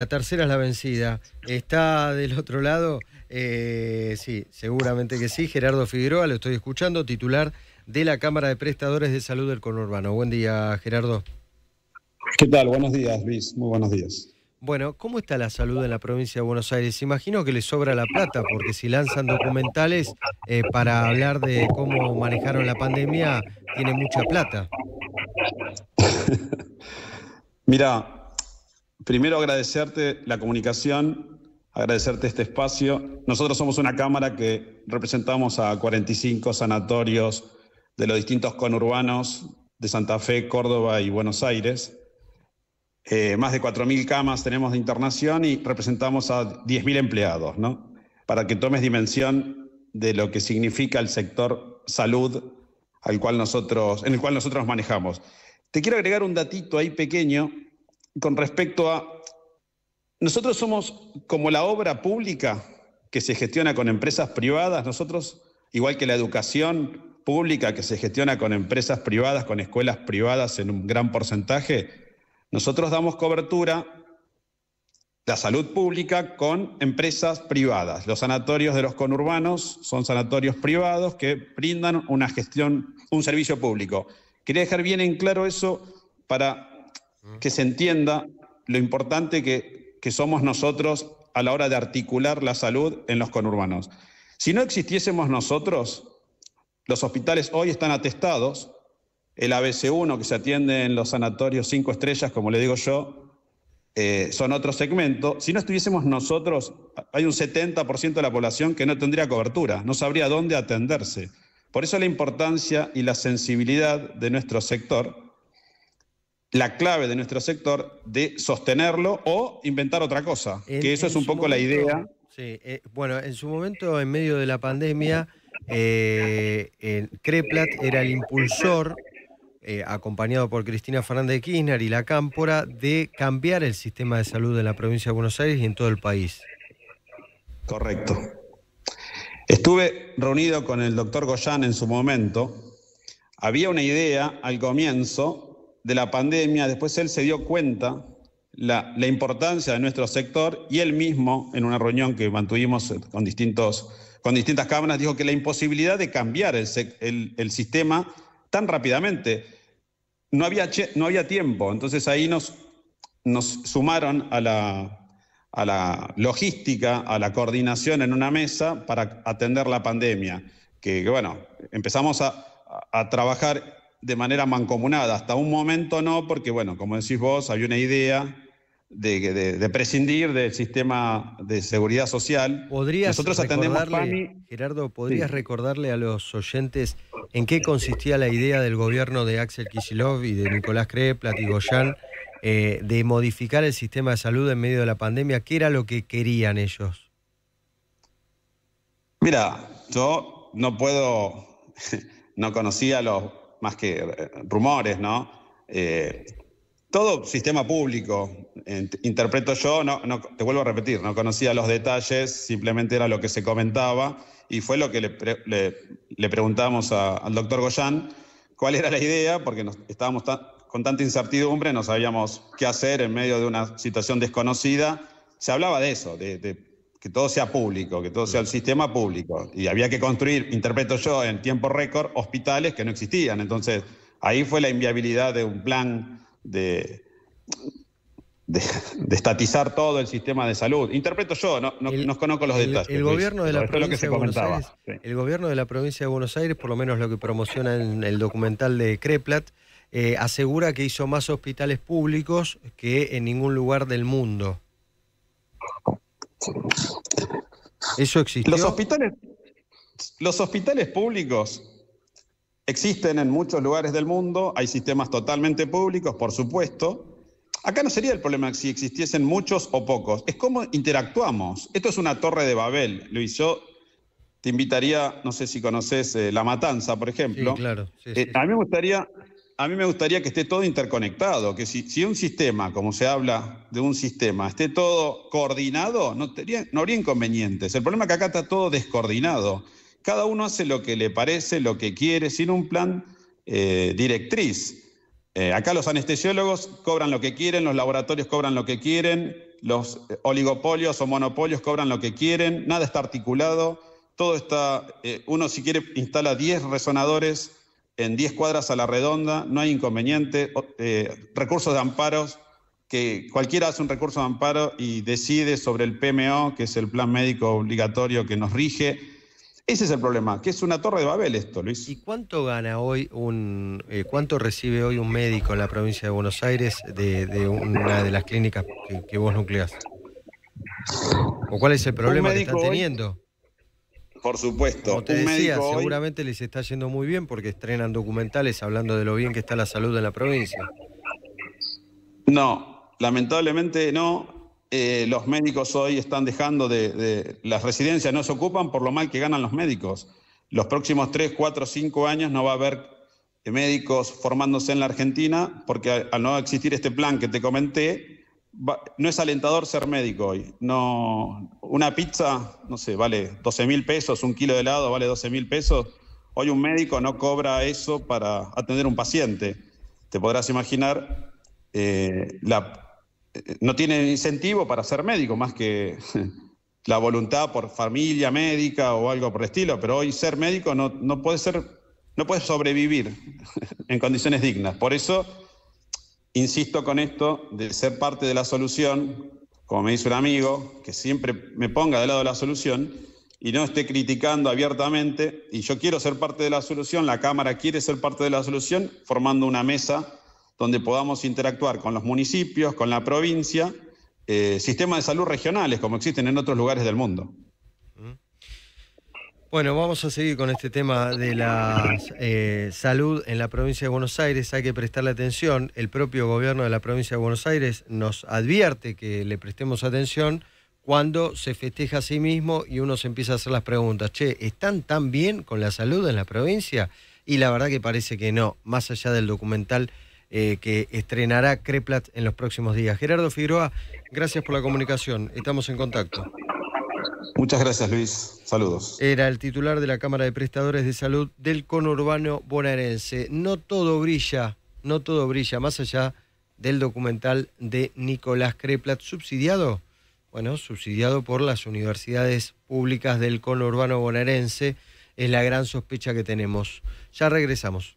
La tercera es la vencida. Está del otro lado, eh, sí, seguramente que sí, Gerardo Figueroa, lo estoy escuchando, titular de la Cámara de Prestadores de Salud del Conurbano. Buen día, Gerardo. ¿Qué tal? Buenos días, Luis. Muy buenos días. Bueno, ¿cómo está la salud en la provincia de Buenos Aires? Imagino que le sobra la plata, porque si lanzan documentales eh, para hablar de cómo manejaron la pandemia, tiene mucha plata. Mira, Primero agradecerte la comunicación, agradecerte este espacio. Nosotros somos una cámara que representamos a 45 sanatorios de los distintos conurbanos de Santa Fe, Córdoba y Buenos Aires. Eh, más de 4.000 camas tenemos de internación y representamos a 10.000 empleados, ¿no? Para que tomes dimensión de lo que significa el sector salud al cual nosotros, en el cual nosotros manejamos. Te quiero agregar un datito ahí pequeño con respecto a, nosotros somos como la obra pública que se gestiona con empresas privadas, nosotros, igual que la educación pública que se gestiona con empresas privadas, con escuelas privadas en un gran porcentaje, nosotros damos cobertura la salud pública con empresas privadas. Los sanatorios de los conurbanos son sanatorios privados que brindan una gestión, un servicio público. Quería dejar bien en claro eso para que se entienda lo importante que, que somos nosotros a la hora de articular la salud en los conurbanos. Si no existiésemos nosotros, los hospitales hoy están atestados, el ABC1 que se atiende en los sanatorios cinco estrellas, como le digo yo, eh, son otro segmento. Si no estuviésemos nosotros, hay un 70% de la población que no tendría cobertura, no sabría dónde atenderse. Por eso la importancia y la sensibilidad de nuestro sector la clave de nuestro sector de sostenerlo o inventar otra cosa, que eso es un poco la idea. Sí, eh, bueno, en su momento, en medio de la pandemia, eh, el creplat era el impulsor, eh, acompañado por Cristina Fernández de Kirchner y la Cámpora, de cambiar el sistema de salud De la provincia de Buenos Aires y en todo el país. Correcto. Estuve reunido con el doctor Goyán en su momento. Había una idea al comienzo de la pandemia, después él se dio cuenta la, la, importancia de nuestro sector y él mismo, en una reunión que mantuvimos eh, con, distintos, con distintas cámaras, dijo que la imposibilidad de cambiar el, sistema tan rápidamente, no había, no había tiempo. Entonces ahí nos, nos sumaron a la, a la logística, a la coordinación en una mesa para atender la pandemia, que, bueno, empezamos a, a trabajar de manera mancomunada. Hasta un momento no, porque, bueno, como decís vos, hay una idea de, prescindir del sistema de seguridad social. Nosotros atendemos Gerardo, ¿podrías recordarle a los oyentes en qué consistía la idea del gobierno de Axel Kisilov y de Nicolás Crep, y eh, de modificar el sistema de salud en medio de la pandemia? ¿Qué era lo que querían ellos? Mira, yo no puedo, no conocía los, más que eh, rumores, ¿no? Eh, todo sistema público, interpreto yo, no, no, te vuelvo a repetir, no conocía los detalles, simplemente era lo que se comentaba y fue lo que le, preguntamos al doctor Goyán, cuál era la idea, porque estábamos con tanta incertidumbre, no sabíamos qué hacer en medio de una situación desconocida. Se hablaba de eso, de que todo sea público, que todo sea el mm. sistema público. Y había que construir, interpreto yo, en tiempo récord, hospitales que no existían. Entonces, ahí fue la inviabilidad de un plan de, de, estatizar todo el sistema de salud. Interpreto yo, no, no, conozco los detalles. El gobierno, de la provincia de Buenos Aires, el gobierno de la provincia de Buenos Aires, por lo menos lo que promociona en el documental de Creplat, eh, asegura que hizo más hospitales públicos que en ningún lugar del mundo. Eso existe. Los hospitales, los hospitales públicos existen en muchos lugares del mundo, hay sistemas totalmente públicos, por supuesto. Acá no sería el problema si existiesen muchos o pocos, es cómo interactuamos. Esto es una torre de Babel, Luis. Yo te invitaría, no sé si conoces eh, La Matanza, por ejemplo. Sí, claro. Eh, a mí me gustaría a mí me gustaría que esté todo interconectado, que si, un sistema, como se habla de un sistema, esté todo coordinado, no, no habría inconvenientes. El problema es que acá está todo descoordinado. Cada uno hace lo que le parece, lo que quiere, sin un plan eh, directriz. Eh, acá los anestesiólogos cobran lo que quieren, los laboratorios cobran lo que quieren, los eh, oligopolios o monopolios cobran lo que quieren, nada está articulado, todo está, uno si quiere instala 10 resonadores en 10 cuadras a la redonda, no hay inconveniente. Eh, recursos de amparos, que cualquiera hace un recurso de amparo y decide sobre el PMO, que es el plan médico obligatorio que nos rige. Ese es el problema, que es una torre de Babel esto, Luis. ¿Y cuánto gana hoy un, eh, cuánto recibe hoy un médico en la provincia de Buenos Aires de, una de las clínicas que, vos nucleas? ¿O cuál es el problema que está teniendo? Por supuesto. seguramente les está yendo muy bien porque estrenan documentales hablando de lo bien que está la salud en la provincia. No, lamentablemente no. Eh, los médicos hoy están dejando de, Las residencias no se ocupan por lo mal que ganan los médicos. Los próximos 3, 4, 5 años no va a haber eh, médicos formándose en la Argentina porque al no existir este plan que te comenté, no es alentador ser médico hoy. No, una pizza, no sé, vale 12 mil pesos, un kilo de helado vale 12 mil pesos. Hoy un médico no cobra eso para atender un paciente. Te podrás imaginar, eh, eh, no tiene incentivo para ser médico, más que la voluntad por familia médica o algo por el estilo, pero hoy ser médico puede ser, no puede sobrevivir en condiciones dignas. Por eso Insisto con esto de ser parte de la solución, como me dice un amigo, que siempre me ponga del lado la solución y no esté criticando abiertamente. Y yo quiero ser parte de la solución, la Cámara quiere ser parte de la solución, formando una mesa donde podamos interactuar con los municipios, con la provincia, eh, sistemas de salud regionales como existen en otros lugares del mundo. Bueno, vamos a seguir con este tema de la eh, salud en la provincia de Buenos Aires. Hay que prestarle atención. El propio gobierno de la provincia de Buenos Aires nos advierte que le prestemos atención cuando se festeja a sí mismo y uno se empieza a hacer las preguntas. Che, ¿están tan bien con la salud en la provincia? Y la verdad que parece que no, más allá del documental eh, que estrenará Creplat en los próximos días. Gerardo Figueroa, gracias por la comunicación. Estamos en contacto. Muchas gracias, Luis. Saludos. Era el titular de la Cámara de Prestadores de Salud del conurbano bonaerense. No todo brilla, no todo brilla, más allá del documental de Nicolás Kreplat, subsidiado, bueno, subsidiado por las universidades públicas del conurbano bonaerense. Es la gran sospecha que tenemos. Ya regresamos.